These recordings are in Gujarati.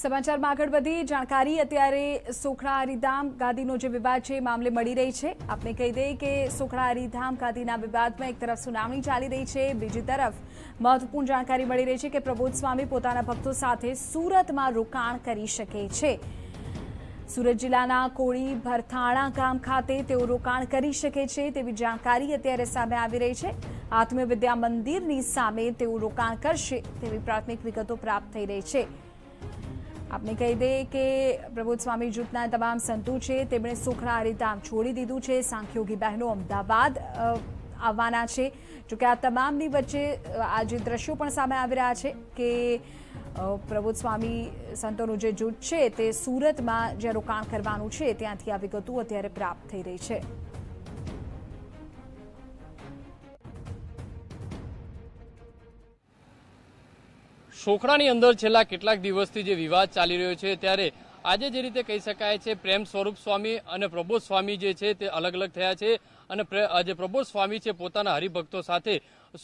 સમાચારમાં આગળ વધી જાણકારી અત્યારે સોખડા હરિધામ ગાદીનો જે વિવાદ છે મામલે મળી રહી છે આપણે કહી દઈએ કે સોખડા હરિધામ ગાદીના વિવાદમાં એક તરફ સુનાવણી ચાલી રહી છે બીજી તરફ મહત્વપૂર્ણ જાણકારી મળી રહી છે કે પ્રબોધ સ્વામી પોતાના ભક્તો સાથે સુરતમાં રોકાણ કરી શકે છે સુરત જિલ્લાના કોળી ભરથાણા ગામ ખાતે તેઓ રોકાણ કરી શકે છે તેવી જાણકારી અત્યારે સામે આવી રહી છે આત્મવિદ્યા મંદિરની સામે તેઓ રોકાણ કરશે તેવી પ્રાથમિક વિગતો પ્રાપ્ત થઈ રહી છે આપણે કહી દઈએ કે પ્રબોધ સ્વામી જૂથના તમામ સંતો છે તેમણે સુખડા હરિધામ છોડી દીધું છે સાંખ્યોગી બહેનો અમદાવાદ આવવાના છે જોકે આ તમામની વચ્ચે આ જે દ્રશ્યો પણ સામે આવી રહ્યા છે કે પ્રબોધ સ્વામી સંતોનું જે જૂથ છે તે સુરતમાં જે રોકાણ કરવાનું છે ત્યાંથી આ વિગતો અત્યારે પ્રાપ્ત થઈ રહી છે છોકરાની અંદર છેલ્લા કેટલાક દિવસથી જે વિવાદ ચાલી રહ્યો છે ત્યારે આજે જે રીતે કહી શકાય છે પ્રેમ સ્વરૂપ સ્વામી અને પ્રબોધ સ્વામી જે છે તે અલગ અલગ થયા છે અને આજે પ્રબોધ સ્વામી છે પોતાના હરિભક્તો સાથે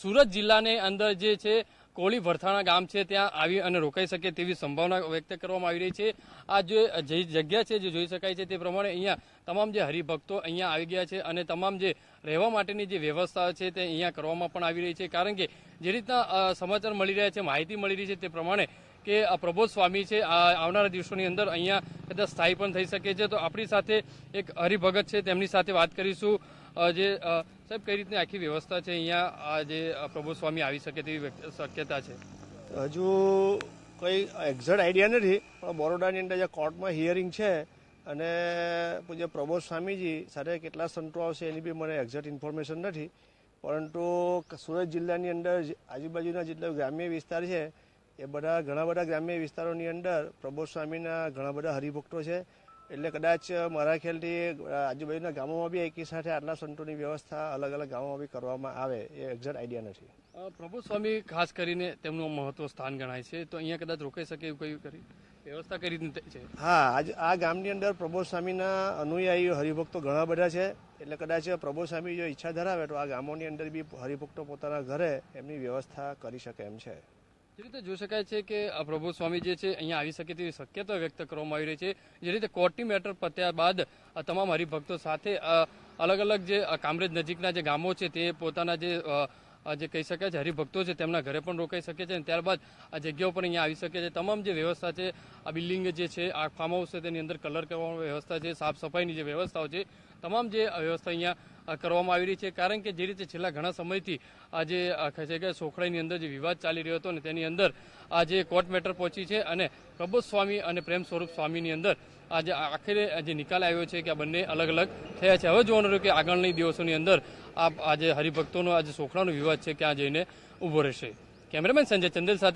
સુરત જિલ્લાને અંદર જે છે કોળી વરથાણા ગામ છે ત્યાં આવી અને રોકાઈ શકે તેવી સંભાવના વ્યક્ત કરવામાં આવી રહી છે આ જે જગ્યા છે જે જોઈ શકાય છે તે પ્રમાણે અહીંયા તમામ જે હરિભક્તો અહીંયા આવી ગયા છે અને તમામ જે રહેવા માટેની જે વ્યવસ્થા છે તે અહીંયા કરવામાં પણ આવી રહી છે કારણ કે જે રીતના સમાચાર મળી રહ્યા છે માહિતી મળી રહી છે તે પ્રમાણે કે પ્રબોધ સ્વામી છે આવનારા દિવસોની અંદર અહીંયા કદાચ સ્થાયી પણ થઈ શકે છે તો આપણી સાથે એક હરિભગત છે તેમની સાથે વાત કરીશું જે સાહેબ કઈ રીતની આખી વ્યવસ્થા છે અહીંયા જે પ્રભુ સ્વામી આવી શકે તેવી શક્યતા છે હજુ કંઈ એક્ઝેક્ટ આઈડિયા નથી પણ બરોડાની અંદર જે કોર્ટમાં હિયરિંગ છે અને પૂજ્ય પ્રબોધ સ્વામીજી સાથે કેટલા સંતો આવશે એની બી મને એક્ઝેક્ટ ઇન્ફોર્મેશન નથી પરંતુ સુરત જિલ્લાની અંદર આજુબાજુના જેટલા ગ્રામ્ય વિસ્તાર છે એ બધા ઘણા બધા ગ્રામ્ય વિસ્તારોની અંદર પ્રબોધ સ્વામીના ઘણા બધા હરિભક્તો છે એટલે કદાચ મારા ખ્યાલથી આજુબાજુના ગામોમાં બી એકી સાથે આટલા સંતોની વ્યવસ્થા અલગ અલગ ગામોમાં બી કરવામાં આવે એ એક્ઝેક્ટ આઈડિયા નથી પ્રભુ સ્વામી ખાસ કરીને તેમનું મહત્વ સ્થાન ગણાય છે તો અહીંયા કદાચ રોકાઈ શકે એવું કયું કરી વ્યવસ્થા કરી દીધી છે હા આજ આ ગામની અંદર પ્રભુ સ્વામીના અનુયાયીઓ હરિભક્તો ઘણા બધા છે એટલે કદાચ પ્રભુ સ્વામી જો ઈચ્છા ધરાવે તો આ ગામોની અંદર બી હરિભક્તો પોતાના ઘરે એમની વ્યવસ્થા કરી શકે એમ છે જે રીતે જોઈ શકાય છે કે આ પ્રભુ સ્વામી જે છે અહીંયા આવી શકે તેવી શક્યતા વ્યક્ત કરવામાં આવી રહી છે જે રીતે કોર્ટની મેટર પત્યા બાદ તમામ હરિભક્તો સાથે અલગ અલગ જે કામરેજ નજીકના જે ગામો છે તે પોતાના જે જે કહી શકાય છે હરિભક્તો છે તેમના ઘરે પણ રોકાઈ શકે છે અને ત્યારબાદ આ જગ્યાઓ પણ અહીંયા આવી શકે છે તમામ જે વ્યવસ્થા છે આ બિલ્ડિંગ જે છે આ ફાર્મ હાઉસ છે તેની અંદર કલર કરવાની વ્યવસ્થા છે સાફ સફાઈની જે વ્યવસ્થાઓ છે તમામ જે વ્યવસ્થા અહીંયા કરવામાં આવી રહી છે કારણ કે જે રીતે છેલ્લા ઘણા સમયથી આ છે કે સોખડાની અંદર જે વિવાદ ચાલી રહ્યો હતો ને તેની અંદર આજે કોર્ટ મેટર પહોંચી છે અને પ્રબોધ સ્વામી અને પ્રેમ સ્વરૂપ સ્વામીની અંદર આજે આખરે જે નિકાલ આવ્યો છે કે આ બંને અલગ અલગ થયા છે હવે જોવાનું રહ્યું કે આગળની દિવસોની અંદર આ આજે હરિભક્તોનો આજે સોખડાનો વિવાદ છે ક્યાં જઈને ઊભો રહેશે કેમેરામેન સંજય ચંદેલ સાથે